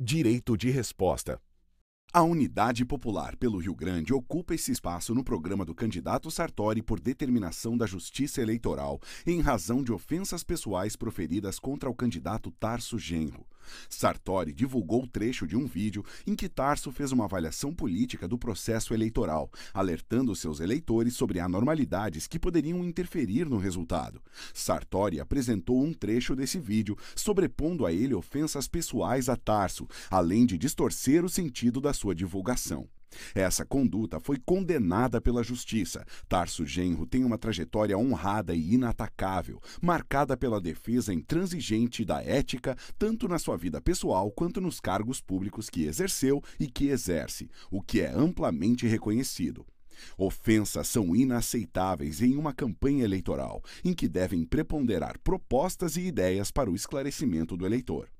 Direito de resposta. A Unidade Popular pelo Rio Grande ocupa esse espaço no programa do candidato Sartori por determinação da Justiça Eleitoral, em razão de ofensas pessoais proferidas contra o candidato Tarso Genro. Sartori divulgou trecho de um vídeo em que Tarso fez uma avaliação política do processo eleitoral, alertando seus eleitores sobre anormalidades que poderiam interferir no resultado. Sartori apresentou um trecho desse vídeo, sobrepondo a ele ofensas pessoais a Tarso, além de distorcer o sentido da sua divulgação. Essa conduta foi condenada pela justiça. Tarso Genro tem uma trajetória honrada e inatacável, marcada pela defesa intransigente da ética, tanto na sua vida pessoal quanto nos cargos públicos que exerceu e que exerce, o que é amplamente reconhecido. Ofensas são inaceitáveis em uma campanha eleitoral, em que devem preponderar propostas e ideias para o esclarecimento do eleitor.